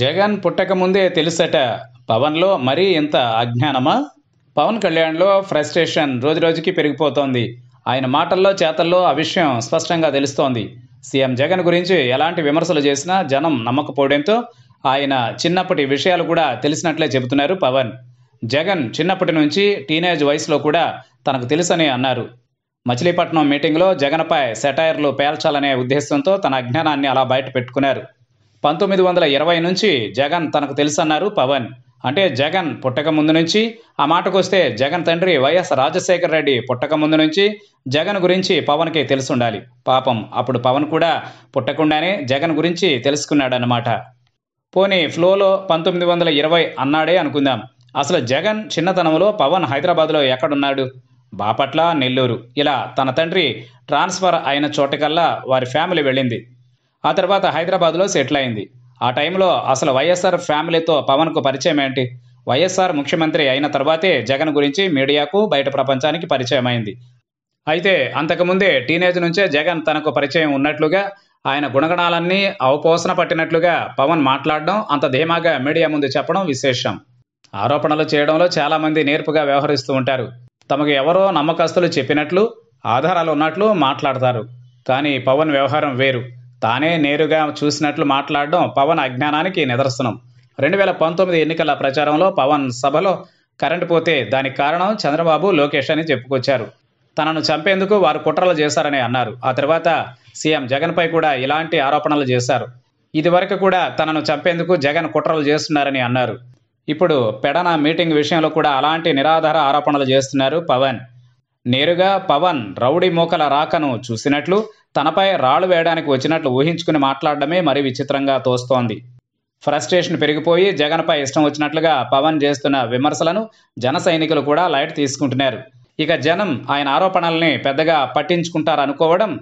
జగన్ పుట్టకముందే తెలుసట పవన్లో మరీ ఇంత అజ్ఞానమా పవన్ కళ్యాణ్లో ఫ్రస్ట్రేషన్ రోజురోజుకి పెరిగిపోతోంది ఆయన మాటల్లో చేతల్లో ఆ విషయం స్పష్టంగా తెలుస్తోంది సీఎం జగన్ గురించి ఎలాంటి విమర్శలు చేసినా జనం నమ్మకపోవడంతో ఆయన చిన్నప్పటి విషయాలు కూడా తెలిసినట్లే చెబుతున్నారు పవన్ జగన్ చిన్నప్పటి నుంచి టీనేజ్ వయసులో కూడా తనకు తెలుసని అన్నారు మచిలీపట్నం మీటింగ్లో జగన్పై సెటైర్లు పేల్చాలనే ఉద్దేశంతో తన అజ్ఞానాన్ని అలా బయట పెట్టుకున్నారు పంతొమ్మిది వందల ఇరవై నుంచి జగన్ తనకు తెలుసన్నారు పవన్ అంటే జగన్ పుట్టక ముందు నుంచి ఆ మాటకొస్తే జగన్ తండ్రి వైఎస్ రాజశేఖర రెడ్డి పుట్టక ముందు నుంచి జగన్ గురించి పవన్కి తెలుసుండాలి పాపం అప్పుడు పవన్ కూడా పుట్టకుండానే జగన్ గురించి తెలుసుకున్నాడన్నమాట పోనీ ఫ్లోలో పంతొమ్మిది వందల ఇరవై అన్నాడే అనుకుందాం అసలు జగన్ చిన్నతనంలో పవన్ హైదరాబాద్లో ఎక్కడున్నాడు బాపట్ల నెల్లూరు ఇలా తన తండ్రి ట్రాన్స్ఫర్ అయిన చోటకల్లా వారి ఫ్యామిలీ వెళ్ళింది ఆ తర్వాత హైదరాబాద్లో సెటిల్ అయింది ఆ టైంలో అసలు వైఎస్ఆర్ ఫ్యామిలీతో పవన్కు పరిచయం ఏంటి వైఎస్ఆర్ ముఖ్యమంత్రి అయిన తర్వాతే జగన్ గురించి మీడియాకు బయట ప్రపంచానికి పరిచయం అయింది అయితే అంతకుముందే టీనేజ్ నుంచే జగన్ తనకు పరిచయం ఉన్నట్లుగా ఆయన గుణగణాలన్నీ అవపోసన పట్టినట్లుగా పవన్ మాట్లాడడం అంత ధీమాగా మీడియా ముందు చెప్పడం విశేషం ఆరోపణలు చేయడంలో చాలామంది నేర్పుగా వ్యవహరిస్తూ ఉంటారు తమకు ఎవరో నమ్మకస్తులు చెప్పినట్లు ఆధారాలు ఉన్నట్లు మాట్లాడతారు కానీ పవన్ వ్యవహారం వేరు తానే నేరుగా చూసినట్లు మాట్లాడడం పవన్ అజ్ఞానానికి నిదర్శనం రెండు వేల పంతొమ్మిది ఎన్నికల ప్రచారంలో పవన్ సభలో కరెంటు పోతే దానికి కారణం చంద్రబాబు లోకేష్ అని చెప్పుకొచ్చారు తనను చంపేందుకు వారు కుట్రలు చేశారని అన్నారు ఆ తర్వాత సీఎం జగన్పై కూడా ఇలాంటి ఆరోపణలు చేశారు ఇదివరకు కూడా తనను చంపేందుకు జగన్ కుట్రలు చేస్తున్నారని అన్నారు ఇప్పుడు పెడన మీటింగ్ విషయంలో కూడా అలాంటి నిరాధార ఆరోపణలు చేస్తున్నారు పవన్ నేరుగా పవన్ రౌడీ మోకల రాకను చూసినట్లు తనపై రాళ్లు వేయడానికి వచ్చినట్లు ఊహించుకుని మాట్లాడడమే మరీ విచిత్రంగా తోస్తోంది ఫ్రస్ట్రేషన్ పెరిగిపోయి జగన్పై ఇష్టం వచ్చినట్లుగా పవన్ చేస్తున్న విమర్శలను జన సైనికులు కూడా లైట్ తీసుకుంటున్నారు ఇక జనం ఆయన ఆరోపణల్ని పెద్దగా పట్టించుకుంటారనుకోవడం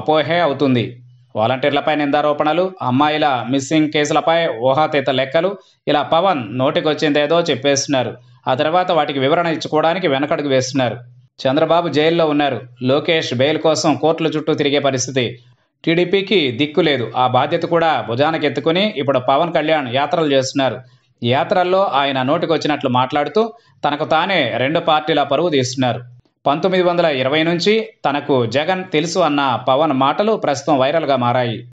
అపోహే అవుతుంది వాలంటీర్లపై నిందారోపణలు అమ్మాయిల మిస్సింగ్ కేసులపై ఊహాతీత లెక్కలు ఇలా పవన్ నోటికొచ్చిందేదో చెప్పేస్తున్నారు ఆ తర్వాత వాటికి వివరణ ఇచ్చుకోవడానికి వెనకడుగు వేస్తున్నారు చంద్రబాబు జైల్లో ఉన్నారు లోకేష్ బెయిల్ కోసం కోర్టుల చుట్టూ తిరిగే పరిస్థితి టీడీపీకి దిక్కు లేదు ఆ బాధ్యత కూడా భుజానకెత్తుకుని ఇప్పుడు పవన్ కళ్యాణ్ యాత్రలు చేస్తున్నారు యాత్రల్లో ఆయన నోటికొచ్చినట్లు మాట్లాడుతూ తనకు తానే రెండు పార్టీల పరువు తీస్తున్నారు పంతొమ్మిది వందల ఇరవై నుంచి తనకు జగన్ తెలుసు అన్న పవన్ మాటలు ప్రస్తుతం వైరల్గా మారాయి